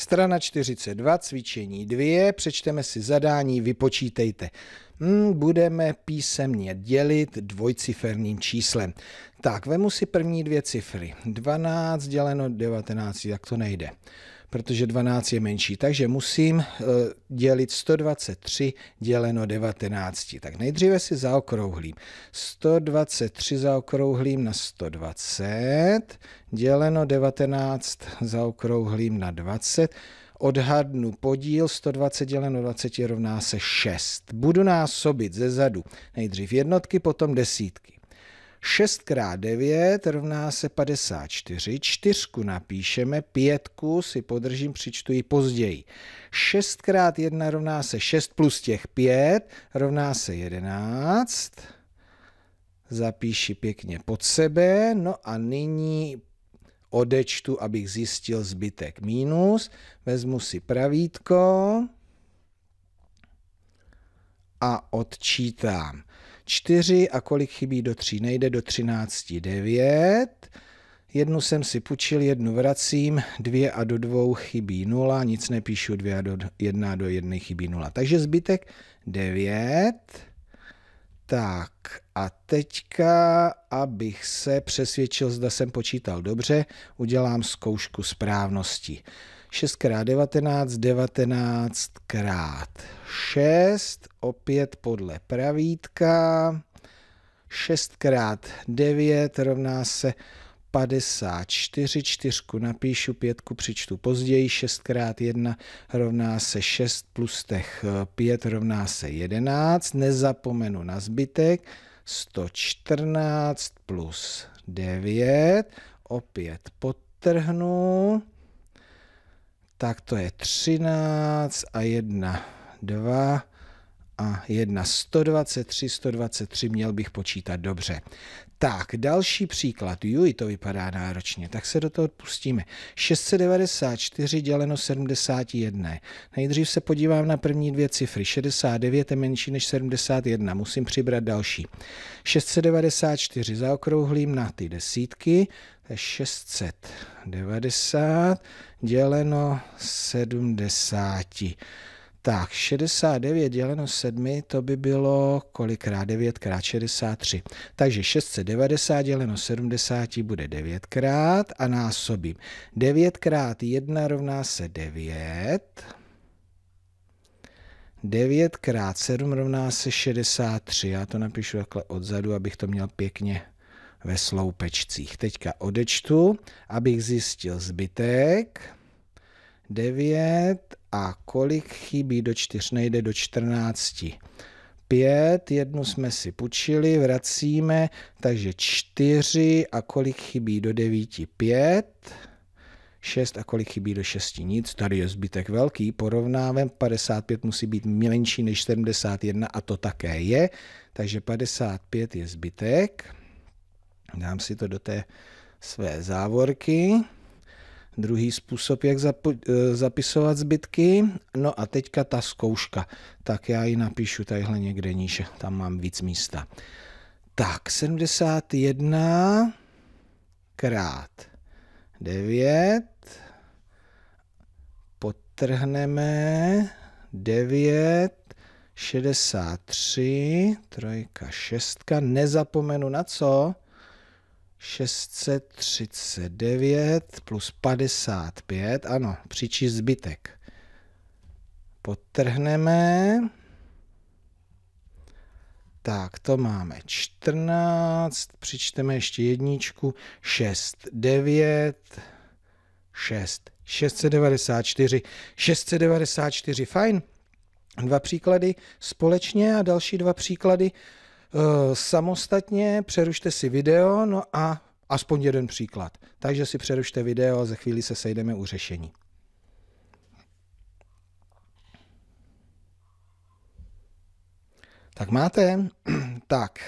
Strana 42, cvičení 2, přečteme si zadání, vypočítejte. Hmm, budeme písemně dělit dvojciferným číslem. Tak, vemu si první dvě cifry. 12 děleno 19, jak to nejde protože 12 je menší. Takže musím eh, dělit 123 děleno 19. Tak nejdříve si zaokrouhlím. 123 zaokrouhlím na 120, děleno 19 zaokrouhlím na 20 odhadnu podíl 120 děleno 20 rovná se 6. Budu násobit ze zadu nejdřív jednotky, potom desítky. 6 x 9 rovná se 54. Čtyřku napíšeme, pětku si podržím, přičtu ji později. 6 x 1 rovná se 6 plus těch 5 rovná se 11. Zapíši pěkně pod sebe. No a nyní odečtu, abych zjistil zbytek mínus. Vezmu si pravítko a odčítám. 4 a kolik chybí do 3? Nejde do 13, 9. Jednu jsem si půjčil, jednu vracím, dvě a do dvou chybí nula, nic nepíšu, dvě a do jedna do jedny chybí nula. Takže zbytek 9. Tak a teďka, abych se přesvědčil, zda jsem počítal dobře, udělám zkoušku správnosti. 6x19, 19 x 6, opět podle pravítka. 6x9 rovná se 54, čtyřku napíšu, pětku přičtu později, 6 x 1 rovná se 6 plus těch 5 rovná se 11, nezapomenu na zbytek, 114 plus 9, opět podtrhnu, tak to je 13 a 1, 2, a 1. 123, 123 měl bych počítat dobře. Tak, další příklad. Juj, to vypadá náročně, tak se do toho pustíme. 694 děleno 71. Nejdřív se podívám na první dvě cifry. 69 je menší než 71, musím přibrat další. 694 zaokrouhlím na ty desítky, to je 690 děleno 70. Tak 69 děleno 7, to by bylo kolikrát 9 krát 63. Takže 690 děleno 70 bude 9 krát a násobím. 9 krát 1 rovná se 9. 9 krát 7 rovná se 63. Já to napíšu takhle odzadu, abych to měl pěkně ve sloupečcích. Teďka odečtu, abych zjistil zbytek. 9 a kolik chybí do čtyř? Nejde do čtrnácti. Pět, jednu jsme si půjčili, vracíme, takže čtyři a kolik chybí do devíti? Pět. 6 a kolik chybí do 6 nic, tady je zbytek velký, porovnávám, 55 musí být menší než 71 a to také je, takže 55 je zbytek. Dám si to do té své závorky druhý způsob, jak zapo- eh, zapisovat zbytky. No a teďka ta zkouška. Tak já ji napíšu tadyhle někde níže, tam mám víc místa. Tak, 71 krát 9 potrhneme 9 63, trojka, šestka, nezapomenu na co? 639 plus 55, ano, přičíst zbytek. Potrhneme. Tak, to máme 14, přičteme ještě jedničku, 6, 9, 6, 694, 694, fajn. Dva příklady společně a další dva příklady Eh, samostatně, přerušte si video, no a aspoň jeden příklad. Takže si přerušte video a za chvíli se sejdeme u řešení. Tak máte? tak,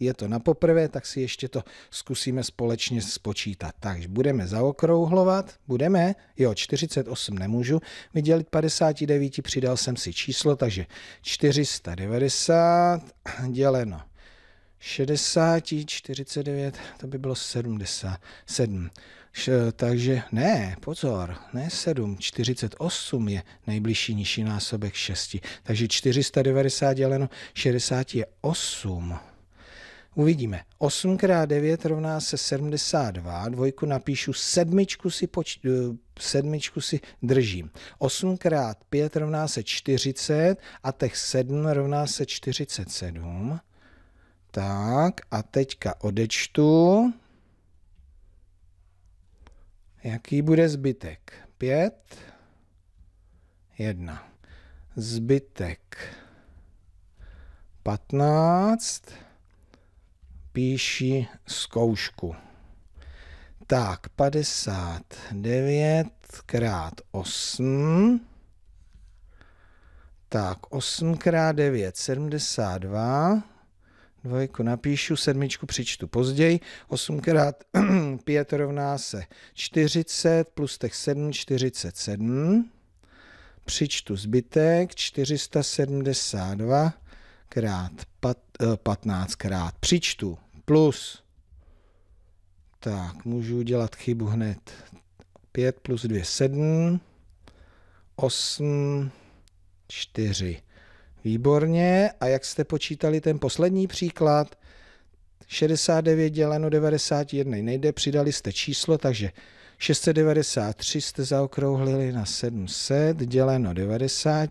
je to na poprvé, tak si ještě to zkusíme společně spočítat. Takže budeme zaokrouhlovat, budeme, jo, 48 nemůžu vydělit 59, přidal jsem si číslo, takže 490 děleno 60, 49, to by bylo 77. Š, takže ne, pozor, ne 7, 48 je nejbližší nižší násobek 6. Takže 490 děleno 60 je 8. Uvidíme. 8 x 9 rovná se 72, dvojku napíšu, sedmičku si, poč, eh, sedmičku si držím. 8 x 5 rovná se 40 a teď 7 rovná se 47. Tak a teďka odečtu. Jaký bude zbytek? 5, 1. Zbytek 15, píši zkoušku. Tak, 59 krát 8. Tak, 8 krát 9, 72. Dvojku napíšu, sedmičku přičtu později. 8 krát 5 rovná se 40 plus těch 7, 47. Přičtu zbytek, 472 krát pat, 15 eh, krát přičtu plus, tak můžu udělat chybu hned. 5 plus 2, 7, 8, 4. Výborně. A jak jste počítali ten poslední příklad, 69 děleno 91 nejde, přidali jste číslo, takže 693 jste zaokrouhlili na 700 děleno 90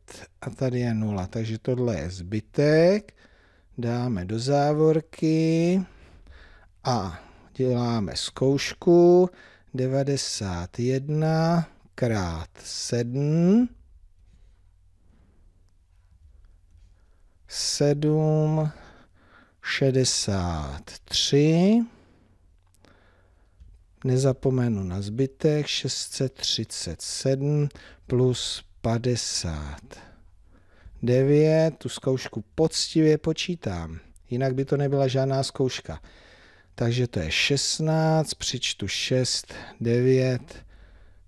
a tady je 0. Takže tohle je zbytek. Dáme do závorky a děláme zkoušku. 91 krát 7. 7, 63. Nezapomenu na zbytek, 637 plus 50. 9, Tu zkoušku poctivě počítám, jinak by to nebyla žádná zkouška. Takže to je 16, přičtu 6, 9,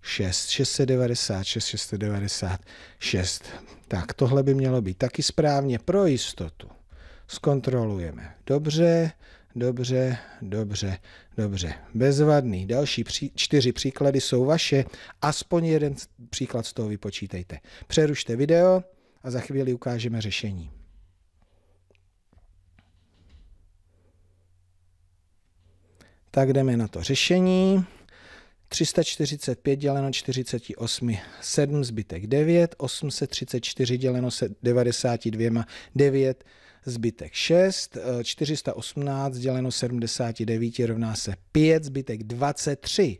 6, 696, 696. Tak tohle by mělo být taky správně pro jistotu. Zkontrolujeme. Dobře, dobře, dobře, dobře. Bezvadný. Další pří, čtyři příklady jsou vaše. Aspoň jeden příklad z toho vypočítejte. Přerušte video a za chvíli ukážeme řešení. Tak jdeme na to řešení. 345 děleno 48, 7 zbytek 9, 834 děleno 92, 9 zbytek 6, 418 eh, děleno 79 rovná se 5, zbytek 23,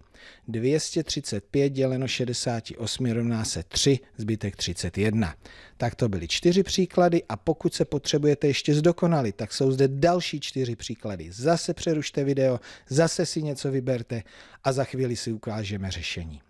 235 děleno 68 rovná se 3, zbytek 31. Tak to byly čtyři příklady a pokud se potřebujete ještě zdokonalit, tak jsou zde další čtyři příklady. Zase přerušte video, zase si něco vyberte a za chvíli si ukážeme řešení.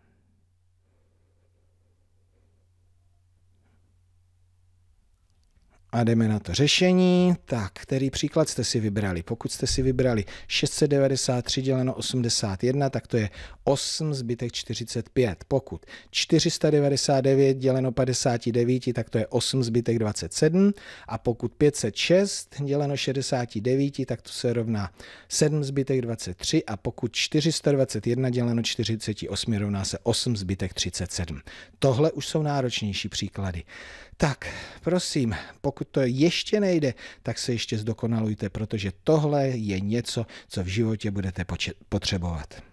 A jdeme na to řešení. Tak, který příklad jste si vybrali? Pokud jste si vybrali 693 děleno 81, tak to je 8 zbytek 45. Pokud 499 děleno 59, tak to je 8 zbytek 27. A pokud 506 děleno 69, tak to se rovná 7 zbytek 23. A pokud 421 děleno 48 rovná se 8 zbytek 37. Tohle už jsou náročnější příklady. Tak, prosím, pokud pokud to ještě nejde, tak se ještě zdokonalujte, protože tohle je něco, co v životě budete potřebovat.